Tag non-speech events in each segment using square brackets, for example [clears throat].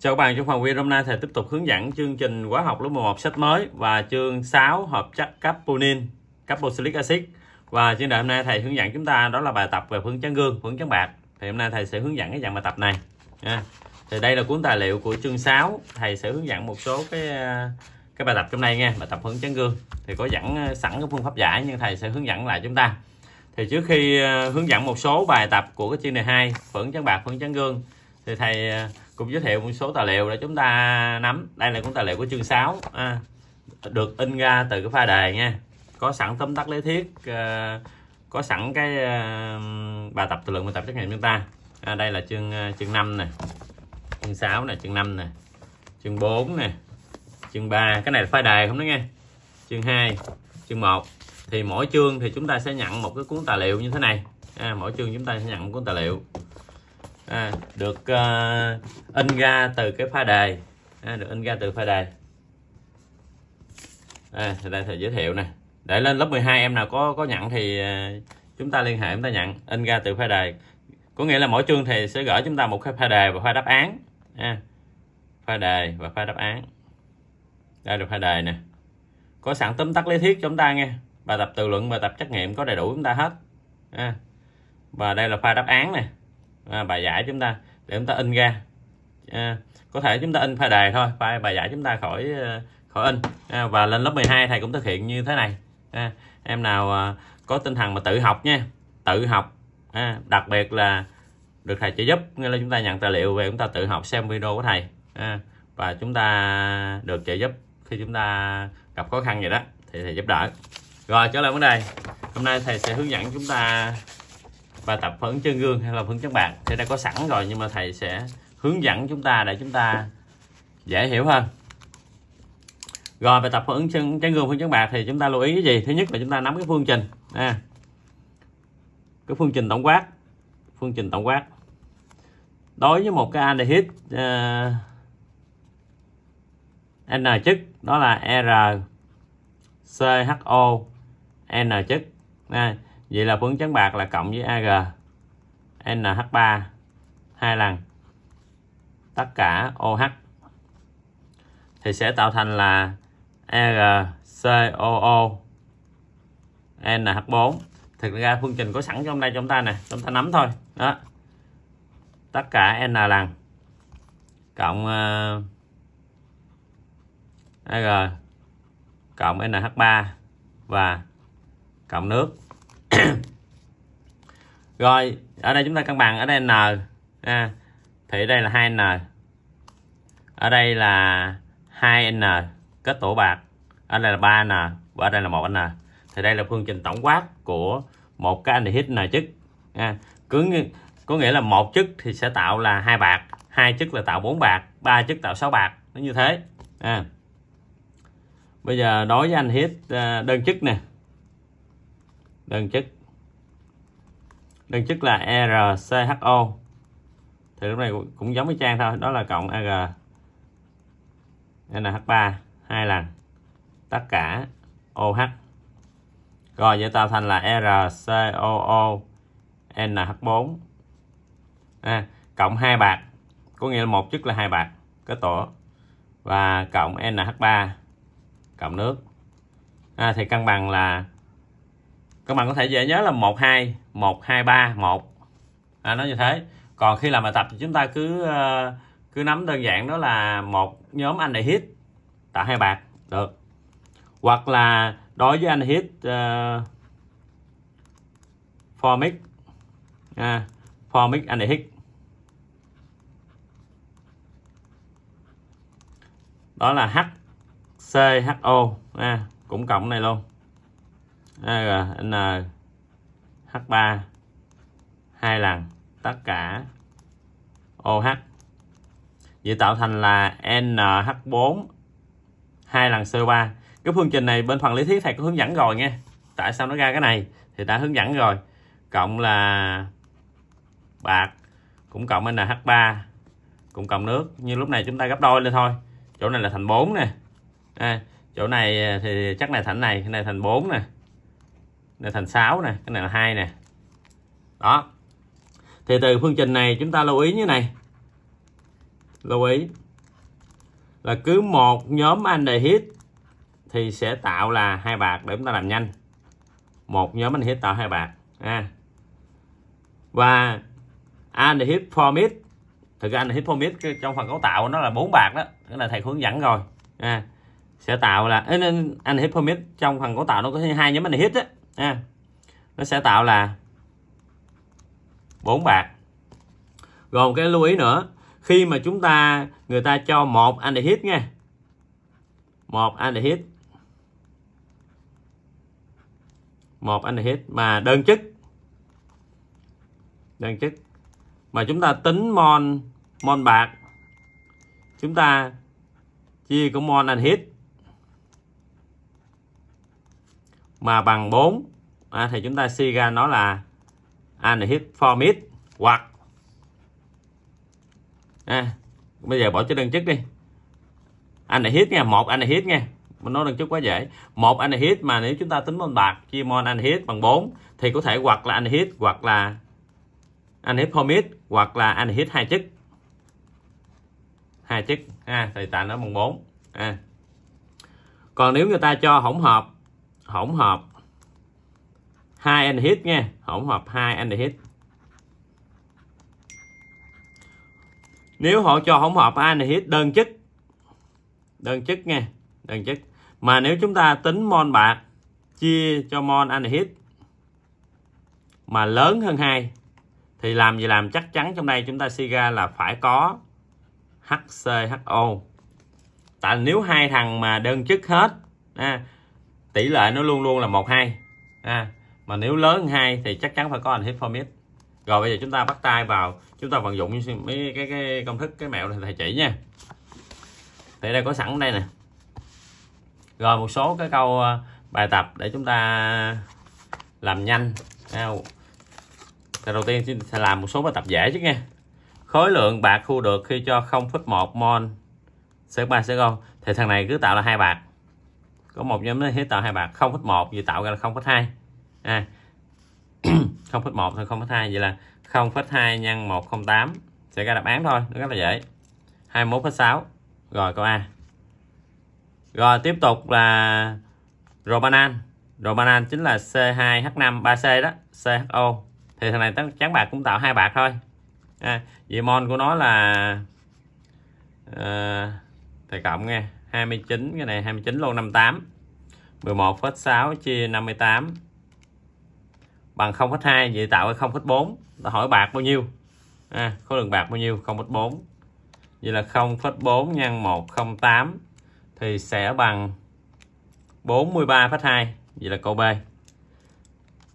Chào các bạn, trong phòng video hôm nay thầy tiếp tục hướng dẫn chương trình hóa học lớp 11 sách mới và chương 6 hợp chất carbonin, carboxylic acid. Và chương trình hôm nay thầy hướng dẫn chúng ta đó là bài tập về phương chấn gương, phương chấn bạc. Thì hôm nay thầy sẽ hướng dẫn cái dạng bài tập này. À, thì đây là cuốn tài liệu của chương 6, thầy sẽ hướng dẫn một số cái cái bài tập trong đây nha, bài tập phương chấn gương. Thì có dẫn ờ, sẵn cái phương pháp giải nhưng thầy sẽ hướng dẫn lại chúng ta. Thì trước khi ờ, hướng dẫn một số bài tập của cái chương này 2, phương chấn bạc, phương chấn gương thì thầy ờ, cũng giới thiệu một số tài liệu để chúng ta nắm đây là cũng tài liệu của chương 6 à, được in ra từ cái pha đề nha có sẵn tóm tắt lý thuyết à, có sẵn cái à, bài tập tự luận bài tập trắc nghiệm chúng ta à, đây là chương à, chương 5 nè chương 6 nè chương 5 nè chương 4 nè chương 3 cái này là pha đề không đó nghe chương 2 chương 1 thì mỗi chương thì chúng ta sẽ nhận một cái cuốn tài liệu như thế này à, mỗi chương chúng ta sẽ nhận một cuốn tài liệu à, được uh, in ra từ cái pha đề à, được in ra từ pha đề à, thì đây thầy giới thiệu nè để lên lớp 12 em nào có có nhận thì à, chúng ta liên hệ chúng ta nhận in ra từ pha đề có nghĩa là mỗi chương thì sẽ gửi chúng ta một cái pha đề và pha đáp án à, pha đề và pha đáp án đây là pha đề nè có sẵn tóm tắt lý thuyết cho chúng ta nghe bài tập tự luận bài tập trắc nghiệm có đầy đủ chúng ta hết à. và đây là pha đáp án này. À, bài giải chúng ta để chúng ta in ra à, có thể chúng ta in file đề thôi bài bài giải chúng ta khỏi à, khỏi in à, và lên lớp 12 thầy cũng thực hiện như thế này à, em nào à, có tinh thần mà tự học nha tự học à, đặc biệt là được thầy trợ giúp nghĩa là chúng ta nhận tài liệu về chúng ta tự học xem video của thầy à, và chúng ta được trợ giúp khi chúng ta gặp khó khăn gì đó thì thầy giúp đỡ rồi trở lại vấn đề hôm nay thầy sẽ hướng dẫn chúng ta và tập phấn chân gương hay là phấn chân bạc thì đã có sẵn rồi nhưng mà thầy sẽ hướng dẫn chúng ta để chúng ta dễ hiểu hơn rồi về tập phấn chân trắng gương phấn chân bạc thì chúng ta lưu ý cái gì thứ nhất là chúng ta nắm cái phương trình à, cái phương trình tổng quát phương trình tổng quát đối với một cái aldehyde uh, n chất đó là r CHO N chất này vậy là phương trắng bạc là cộng với AG NH3 hai lần tất cả OH thì sẽ tạo thành là RCOO NH4 thực ra phương trình có sẵn trong đây chúng ta nè chúng ta nắm thôi đó tất cả N lần cộng uh, ờ, AG cộng NH3 và cộng nước [clears throat] rồi ở đây chúng ta cân bằng ở đây n à, thì đây là 2n ở đây là 2n kết tổ bạc ở đây là 3n và ở đây là 1n thì đây là phương trình tổng quát của một cái anhydride n chức à, cứ có nghĩa là một chức thì sẽ tạo là hai bạc hai chức là tạo 4 bạc ba chức tạo 6 bạc nó như thế à. bây giờ đối với anh hit ờ, đơn chức nè đơn chức đơn chức là e RCHO thì lúc này cũng giống với trang thôi đó là cộng AG NH3 hai lần tất cả OH rồi vậy tạo thành là e RCOO NH4 à, cộng hai bạc có nghĩa là một chức là hai bạc cái tổ và cộng NH3 cộng nước à, thì cân bằng là các bạn có thể dễ nhớ là 12 123 1 à, nó như thế còn khi làm bài tập thì chúng ta cứ ờ, cứ nắm đơn giản đó là một nhóm anh đại hit tạo hai bạc được hoặc là đối với anh hit uh, ờ, formic à, formic anh đại hit đó là HCHO à, cũng cộng này luôn ARN H3 hai lần tất cả OH vậy tạo thành là NH4 hai lần CO3 cái phương trình này bên phần lý thuyết thầy có hướng dẫn rồi nha tại sao nó ra cái này thì đã hướng dẫn rồi cộng là bạc cũng cộng NH3 cũng cộng nước như lúc này chúng ta gấp đôi lên thôi chỗ này là thành 4 nè à, chỗ này thì chắc này thành này cái này thành 4 nè này thành 6 nè cái này là hai nè đó thì từ phương trình này chúng ta lưu ý như này lưu ý là cứ một nhóm aldehyde thì sẽ tạo là hai bạc để chúng ta làm nhanh một nhóm aldehyde tạo hai bạc à. và aldehyde formate thực ra aldehyde formate trong phần cấu tạo nó là bốn bạc đó cái này thầy hướng dẫn rồi à. sẽ tạo là anh aldehyde formate trong phần cấu tạo nó có hai nhóm aldehyde á ha nó sẽ tạo là bốn bạc gồm cái lưu ý nữa khi mà chúng ta người ta cho một aldehyde nha một aldehyde một aldehyde mà đơn chất đơn chất mà chúng ta tính mon mon bạc chúng ta chia của mon aldehyde mà bằng 4 à, thì chúng ta suy ra nó là anhydromid hoặc à, bây giờ bỏ chữ đơn chức đi anhydromid nha một anhydromid nha mình nói đơn chức quá dễ một anhydromid mà nếu chúng ta tính mol bạc chia mol anhydromid bằng 4 thì có thể hoặc là anhydromid hoặc là anhydromid hoặc là anhydromid hai chức hai chức ha à, thì tạo nó bằng 4 à. còn nếu người ta cho hỗn hợp hỗn hợp hai anh hit nha hỗn hợp hai anh nếu họ cho hỗn hợp anh hit đơn chất đơn chất nha đơn chất mà nếu chúng ta tính mol bạc chia cho mol anh mà lớn hơn hai thì làm gì làm chắc chắn trong đây chúng ta suy ra là phải có HCHO tại nếu hai thằng mà đơn chất hết tỷ lệ nó luôn luôn là một hai à, mà nếu lớn hơn hai thì chắc chắn phải có anh hit for rồi bây giờ chúng ta bắt tay vào chúng ta vận dụng mấy cái, cái công thức cái mẹo này thầy chỉ nha thì đây có sẵn đây nè rồi một số cái câu ờ, bài tập để chúng ta làm nhanh thì đầu tiên xin sẽ làm một số bài tập dễ chứ nha khối lượng bạc thu được khi cho 0,1 mol c ba C0 thì thằng này cứ tạo là hai bạc có một nhóm nó hiếp tạo hai bạc 0,1 vậy tạo ra là 0,2 à 0,1 [clears throat] thôi 0,2 vậy là 0,2 nhân 108 sẽ ra đáp án thôi nó rất là dễ 21,6 rồi câu A rồi tiếp tục là Robanan Robanan chính là C2H5 3C đó CHO thì thằng này trắng bạc cũng tạo hai bạc thôi à, vậy mol của nó là à, thầy cộng nghe 29 cái này 29 lô 58 11,6 chia 58 bằng 0,2 vậy tạo ra 0,4 đã hỏi bạc bao nhiêu à, khối lượng bạc bao nhiêu 0,4 vậy là 0,4 nhân 1,08 thì sẽ bằng 43,2 vậy là câu B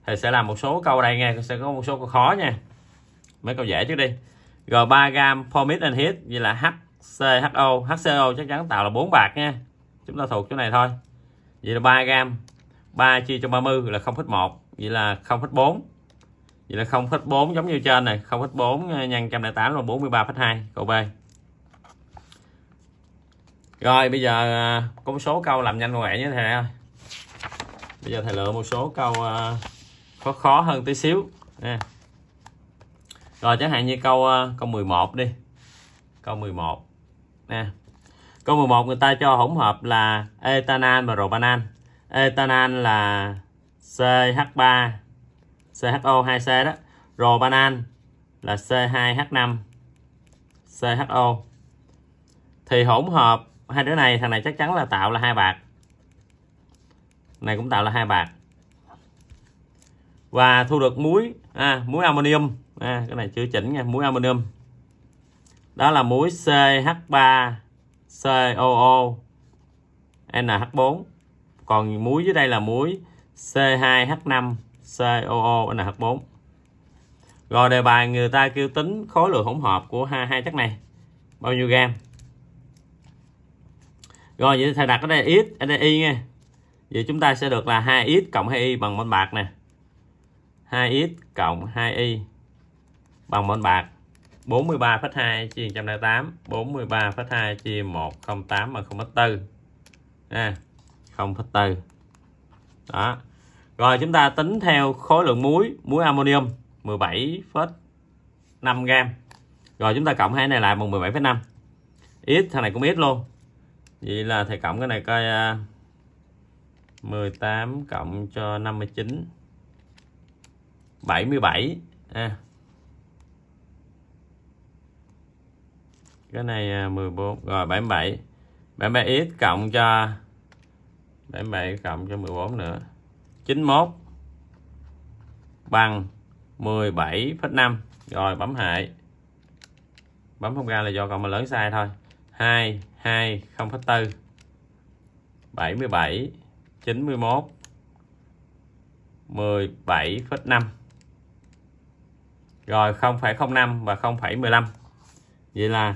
thì sẽ làm một số câu đây nghe sẽ có một số câu khó nha mấy câu dễ trước đi rồi 3 gam promise and hit vậy là H CHO HCO chắc chắn tạo là 4 bạc nha chúng ta thuộc chỗ này thôi vậy là 3 gam 3 chia cho 30 là 0,1 vậy là 0,4 vậy là 0,4 giống như trên này 0,4 ờ, nhân 108 là 43,2 cậu B rồi bây giờ ờ, có một số câu làm nhanh quẹ nhé thầy ơi bây giờ thầy lựa một số câu khó ờ, khó hơn tí xíu nha rồi chẳng hạn như câu câu 11 đi câu 11 nè câu 11 người ta cho hỗn hợp là etanan và robanan etanan là CH3 CHO2C đó robanan là C2H5 CHO thì hỗn hợp hai đứa này thằng này chắc chắn là tạo là hai bạc này cũng tạo là hai bạc và thu được muối à, muối ammonium à, cái này chưa chỉnh nha muối ammonium đó là muối CH3 COO NH4 còn muối dưới đây là muối C2H5 COO NH4 rồi đề bài người ta kêu tính khối lượng hỗn hợp của hai, hai chất này bao nhiêu gam rồi vậy thầy đặt ở đây x ở đây y nha vậy chúng ta sẽ được là 2x cộng 2y bằng mol bạc nè 2x cộng 2y bằng mol bạc 43,2 chia 108 43,2 chia 108 mà 0,4 à, 0,4 đó rồi chúng ta tính theo khối lượng muối muối ammonium 17,5 gram rồi chúng ta cộng hai này lại bằng 17,5 ít thằng này cũng ít luôn vậy là thầy cộng cái này coi 18 à, cộng cho 59 77 à, cái này 14 à, rồi 77 77 x cộng cho 77 cộng cho 14 nữa 91 bằng 17,5 rồi bấm hại bấm không ra là do cộng mà lớn sai thôi 2 2 0,4 77 91 17,5 rồi 0,05 và 0,15 vậy là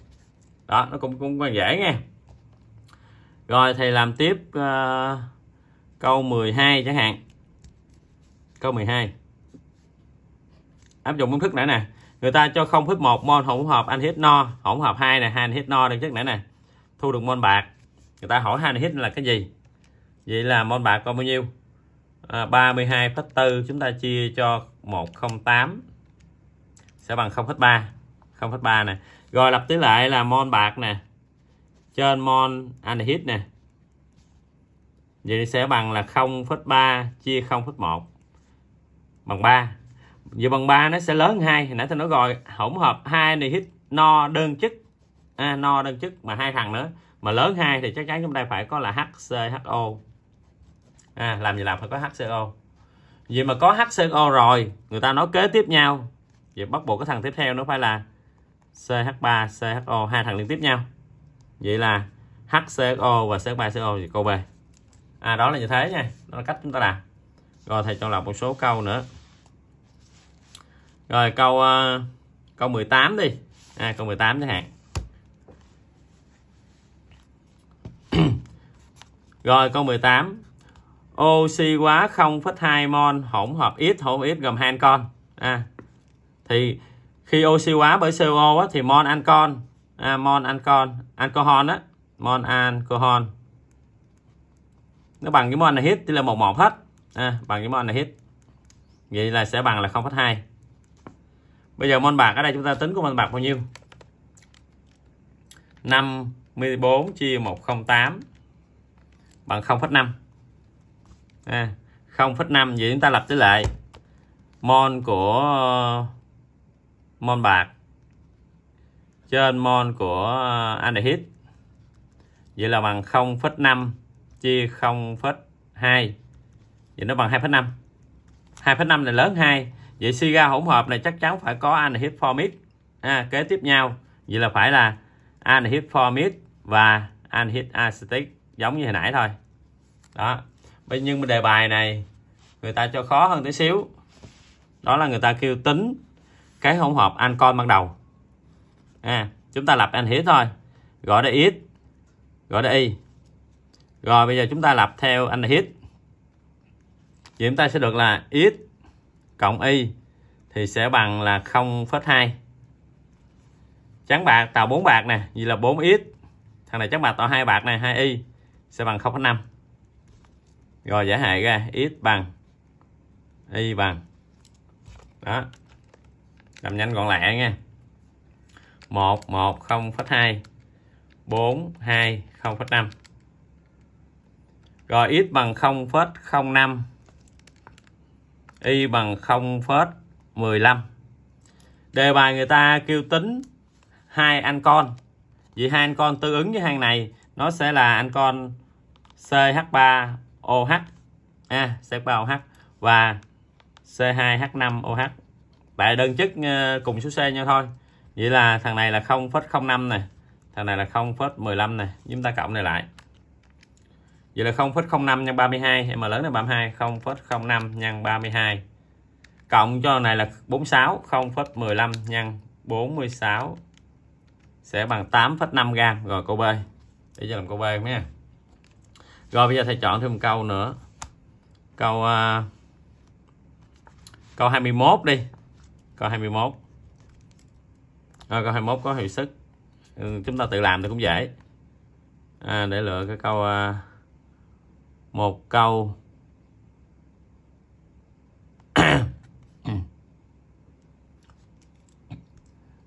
đó nó cũng cũng đơn giản nha rồi thầy làm tiếp uh, câu 12 chẳng hạn câu 12 áp dụng công thức nãy nè người ta cho không hít một mol hỗn hợp anh hít no hỗn hợp hai này hai hít no đây trước nãy nè thu được mol bạc người ta hỏi hai hết là cái gì vậy là mol bạc còn bao nhiêu à, ờ, 32,4 chúng ta chia cho 108 sẽ bằng 0,3 0,3 này rồi lập tới lại là mon bạc nè trên mon anhydride nè vậy sẽ bằng là 0,3 chia 0,1 bằng 3 vậy bằng 3 nó sẽ lớn hơn 2 hồi nãy tôi nói rồi hỗn hợp hai anhydride no đơn chất à, no đơn chất mà hai thằng nữa mà lớn hai thì chắc chắn chúng ta phải có là HCHO à, làm gì làm phải có HCO vậy mà có HCO rồi người ta nói kế tiếp nhau vậy bắt buộc cái thằng tiếp theo nó phải là CH3 CHO hai thằng liên tiếp nhau vậy là HCO và CH3CO thì câu B à đó là như thế nha đó là cách chúng ta làm rồi thầy cho làm một số câu nữa rồi câu uh, câu 18 đi à, câu 18 chẳng hạn [clears throat] rồi câu 18 oxy hóa quá 0,2 mol hỗn hợp ít hỗn hợp ít gồm hai con à thì khi oxy hóa bởi CO á, thì mon ancon à, mon ancon alcohol á mon alcohol nó bằng cái mon này hết tức là một mỏm hết à, bằng cái mon này hết vậy là sẽ bằng là 0,2 bây giờ mon bạc ở đây chúng ta tính của mon bạc bao nhiêu 54 chia 108 bằng 0,5 à, 0,5 vậy chúng ta lập tỷ lệ mon của mon bạc trên mon của à, aldehyde vậy là bằng 0,5 chia 0,2 vậy nó bằng 2,5 2,5 này lớn 2 vậy siga hỗn hợp này chắc chắn phải có aldehyde formic à, kế tiếp nhau vậy là phải là aldehyde formic và aldehyde acetic giống như hồi nãy thôi đó nhưng mà đề bài này người ta cho khó hơn tí xíu đó là người ta kêu tính cái hỗn hợp ancon ban đầu à, chúng ta lập anh anhit thôi gọi là x gọi là y rồi bây giờ chúng ta lập theo anh anhit thì chúng ta sẽ được là x cộng y thì sẽ bằng là 0,2 trắng bạc tạo 4 bạc nè vậy là 4x thằng này trắng bạc tạo 2 bạc này 2y sẽ bằng 0,5 rồi giải hệ ra x bằng y bằng đó làm nhanh gọn lẹ nha một một không phẩy hai bốn hai không phẩy năm rồi x bằng không phẩy không năm y bằng không phẩy mười lăm đề bài người ta kêu tính hai anh con vậy hai anh con tương ứng với hàng này nó sẽ là anh con CH3OH a à, CH3OH và C2H5OH tại đơn chức ờ, cùng số xe nhau thôi vậy là thằng này là 0,05 này thằng này là 0,15 này chúng ta cộng này lại vậy là 0,05 nhân 32 em mà lớn là 32 0,05 nhân 32 cộng cho này là 46 0,15 nhân 46 sẽ bằng 8,5 gram rồi câu B để cho làm câu B nhé rồi bây giờ thầy chọn thêm một câu nữa câu uh, câu 21 đi câu 21 à, câu 21 có hiệu sức ừ, chúng ta tự làm thì cũng dễ à, để lựa cái câu à, một câu [coughs]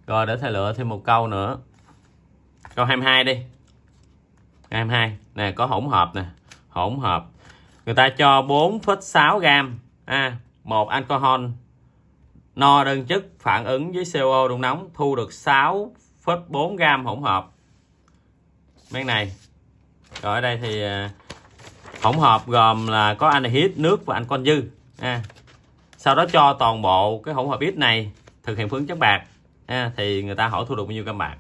rồi để thầy lựa thêm một câu nữa câu 22 đi 22 nè có hỗn hợp nè hỗn hợp người ta cho 4,6 gram à, một alcohol No đơn chất phản ứng với CO đun nóng thu được 6,4 gram hỗn hợp. Bên này. Rồi ở đây thì à, hỗn hợp gồm là có anhydrit nước và ancon dư. À. Sau đó cho toàn bộ cái hỗn hợp X này thực hiện phương chất bạc. À, thì người ta hỏi thu được bao nhiêu gram bạc.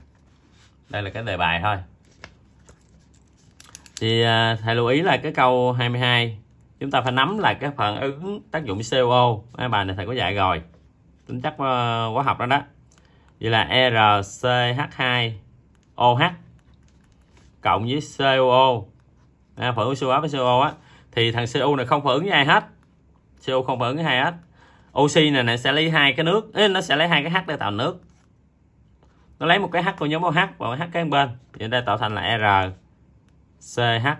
Đây là cái đề bài thôi. Thì à, thầy lưu ý là cái câu 22 chúng ta phải nắm là cái phản ứng tác dụng CO. À, bài này thầy có dạy rồi tính chất ờ, hóa học đó đó vậy là e RCH2OH cộng với COO à, phản ứng CO với CO á thì thằng CO này không phản ứng với ai hết CO không phản ứng với hai hết oxy này, này sẽ lấy hai cái nước Ê, nó sẽ lấy hai cái H để tạo nước nó lấy một cái H của nhóm OH và một H cái bên thì đây tạo thành là e RCHO,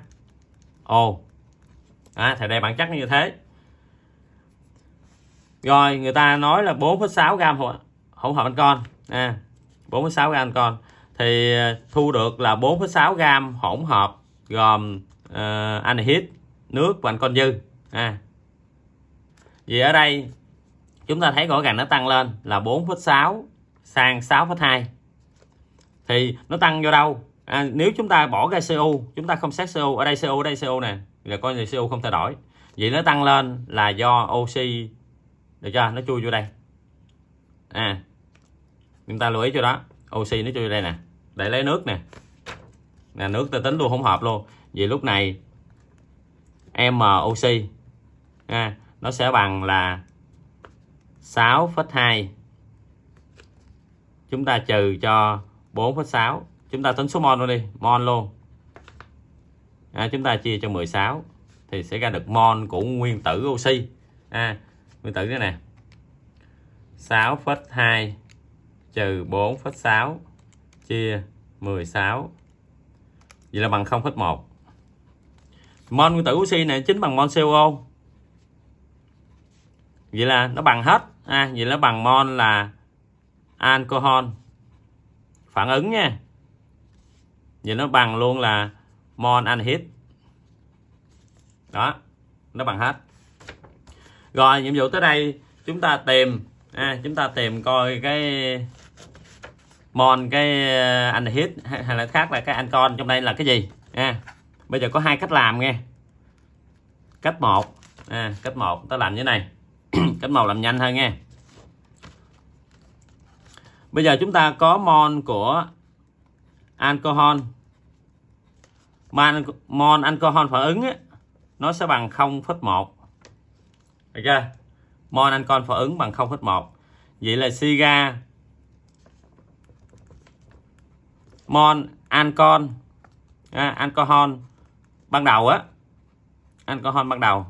à, thì đây bản chất như thế rồi người ta nói là 4,6 gram hỗn hợp anh con à 4,6 gram con thì à, thu được là 4,6 gram hỗn hợp gồm uh, anhydride nước và anh con dư à vì ở đây chúng ta thấy rõ ràng nó tăng lên là 4,6 sang 6,2 thì nó tăng vô đâu à, nếu chúng ta bỏ ra CO chúng ta không xét CO ở đây CO ở đây CO nè là coi như CO không thay đổi vậy nó tăng lên là do oxy được chưa nó chui vô đây à chúng ta lưu ý cho đó oxy nó chui vô đây nè để lấy nước nè nè nước ta tính luôn không hợp luôn vì lúc này m oxy à, nó sẽ bằng là 6,2 chúng ta trừ cho 4,6 chúng ta tính số mol luôn đi mol luôn à, chúng ta chia cho 16 thì sẽ ra được mol của nguyên tử oxy à, nguyên tử nữa nè 6 phết 2 trừ 4 phết 6 chia 16 vậy là bằng 0 phết 1 mol nguyên tử oxy này chính bằng mol CO vậy là nó bằng hết à, vậy nó bằng mol là alcohol phản ứng nha vậy nó bằng luôn là mol anhid. đó nó bằng hết rồi nhiệm vụ tới đây chúng ta tìm à, chúng ta tìm coi cái mon cái à, anh hit hay là khác là cái anh con trong đây là cái gì à, bây giờ có hai cách làm nghe cách một à, cách một ta làm như này [clears throat] cách một làm nhanh hơn nghe bây giờ chúng ta có mon của alcohol mon alcohol phản ứng ấy, nó sẽ bằng 0,1 được chưa mon ancon phản ứng bằng 0,1 vậy là siga mon ancon à, alcohol ban đầu á alcohol ban đầu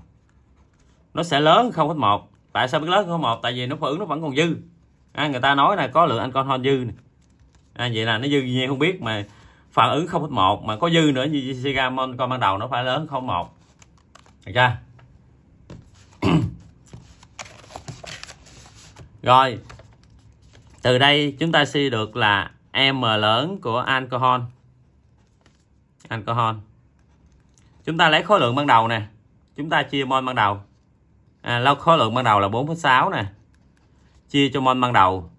nó sẽ lớn 0,1 tại sao biết lớn 0,1 tại vì nó phản ứng nó vẫn còn dư à, người ta nói là có lượng alcohol dư À, vậy là nó dư gì? không biết mà phản ứng 0,1 mà có dư nữa như SiGa mon con ban đầu nó phải lớn 0,1 được chưa rồi từ đây chúng ta suy được là M lớn của alcohol alcohol chúng ta lấy khối lượng ban đầu nè chúng ta chia mol ban đầu à, khối lượng ban đầu là 4,6 nè chia cho mol ban đầu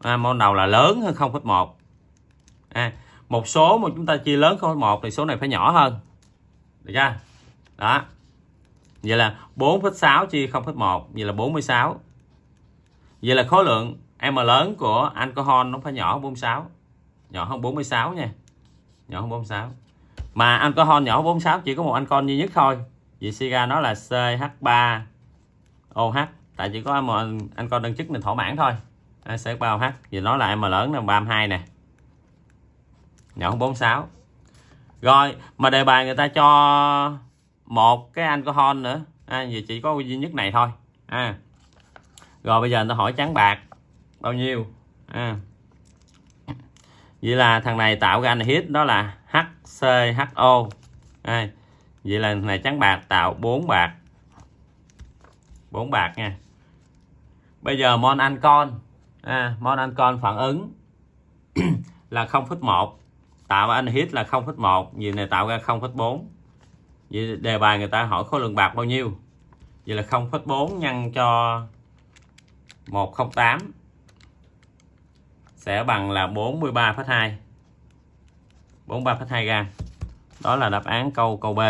à, mol đầu là lớn hơn 0,1 à, một số mà chúng ta chia lớn 0,1 thì số này phải nhỏ hơn được chưa đó vậy là 4,6 chia 0,1 vậy là 46 Vậy là khối lượng M lớn của alcohol nó phải nhỏ hơn 46. Nhỏ hơn 46 nha. Nhỏ hơn 46. Mà alcohol nhỏ hơn 46 chỉ có một alcohol duy nhất thôi. vì suy ra nó là CH3OH. Tại chỉ có một alcohol đơn chức mình thỏa mãn thôi. À, ờ, CH3OH. Vậy nó là M lớn là 32 nè. Nhỏ hơn 46. Rồi, mà đề bài người ta cho một cái alcohol nữa. À, vậy chỉ có duy nhất này thôi. À rồi bây giờ người ta hỏi trắng bạc bao nhiêu à. vậy là thằng này tạo ra anh hit đó là HCHO à. vậy là này trắng bạc tạo 4 bạc 4 bạc nha bây giờ mon ancon à, mon anh con phản ứng [clears throat] là 0,1 tạo anh hit là 0,1 vậy này tạo ra 0,4 vậy đề bài người ta hỏi khối lượng bạc bao nhiêu vậy là 0,4 nhân cho 108 sẽ bằng là 43,2 43,2 gam đó là đáp án câu câu B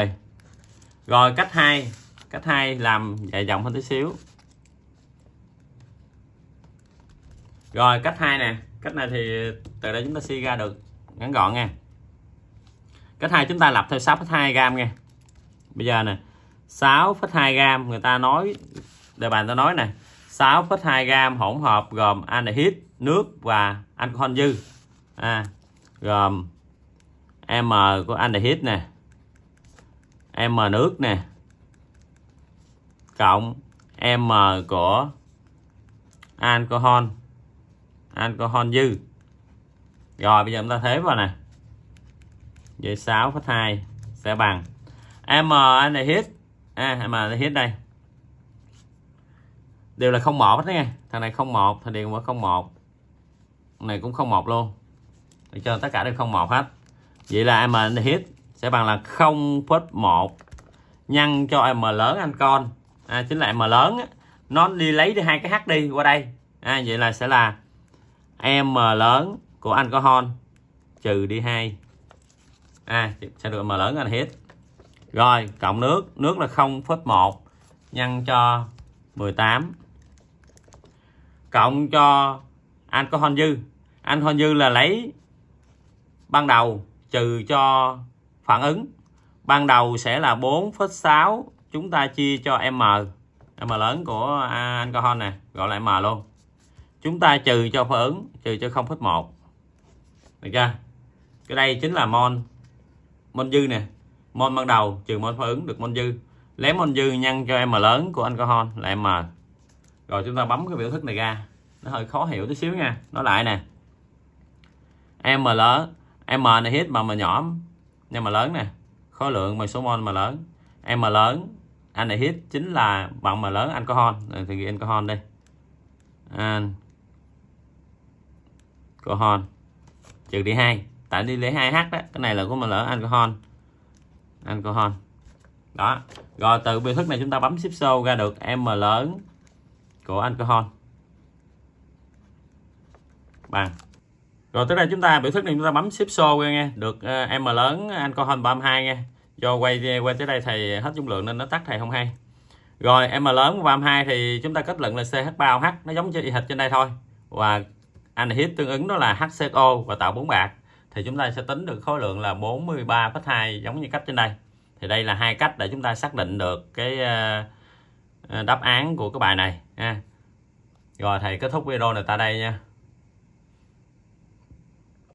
rồi cách 2 cách 2 làm dài dòng hơn tí xíu rồi cách 2 nè cách này thì từ đây chúng ta suy ra được ngắn gọn nha cách 2 chúng ta lập theo 6,2 gam nha bây giờ nè 6,2 gam người ta nói đề bài ta nói nè 6,2 gam hỗn hợp gồm anhydrit nước và alcohol dư à, gồm M của anhydrit nè M nước nè cộng M của alcohol alcohol dư rồi bây giờ chúng ta thế vào nè vậy 6,2 sẽ bằng M anhydrit à, M anhydrit đây đều là không một hết nha thằng này không một thằng điện không một này cũng không một luôn để cho tất cả đều không một hết vậy là m hit sẽ bằng là 0.1 nhân cho m lớn anh con à, chính là m lớn nó đi lấy đi hai cái h đi qua đây à, vậy là sẽ là m lớn của anh có hon trừ đi hai à sẽ được m lớn anh hit rồi cộng nước nước là 0,1 nhân cho 18 cộng cho alcohol dư alcohol dư là lấy ban đầu trừ cho phản ứng ban đầu sẽ là 4,6 chúng ta chia cho m m lớn của alcohol này gọi là m luôn chúng ta trừ cho phản ứng trừ cho 0,1 được chưa cái đây chính là mol mol dư nè mol ban đầu trừ mol phản ứng được mol dư lấy mol dư nhân cho m lớn của alcohol là m rồi chúng ta bấm cái biểu thức này ra nó hơi khó hiểu tí xíu nha nó lại nè m lớn m này hit mà mà nhỏ nhưng mà lớn nè khối lượng mà số mol mà lớn m lớn anh này hit chính là bằng mà lớn alcohol rồi thì ghi alcohol đi anh alcohol trừ đi hai tại đi lấy 2h đó cái này là của mà lỡ alcohol alcohol đó rồi từ biểu thức này chúng ta bấm ship show ra được m lớn của alcohol bằng rồi tới đây chúng ta biểu thức này chúng ta bấm ship show nghe được ờ, em mà lớn alcohol 32 nghe do quay quay tới đây thầy hết dung lượng nên nó tắt thầy không hay rồi em mà lớn 32 thì chúng ta kết luận là CH 3 h nó giống như y hệt trên đây thôi và anh hit tương ứng đó là HCO và tạo bốn bạc thì chúng ta sẽ tính được khối lượng là hai giống như cách trên đây thì đây là hai cách để chúng ta xác định được cái ờ, ờ, đáp án của cái bài này nha, rồi thầy kết thúc video này tại đây nha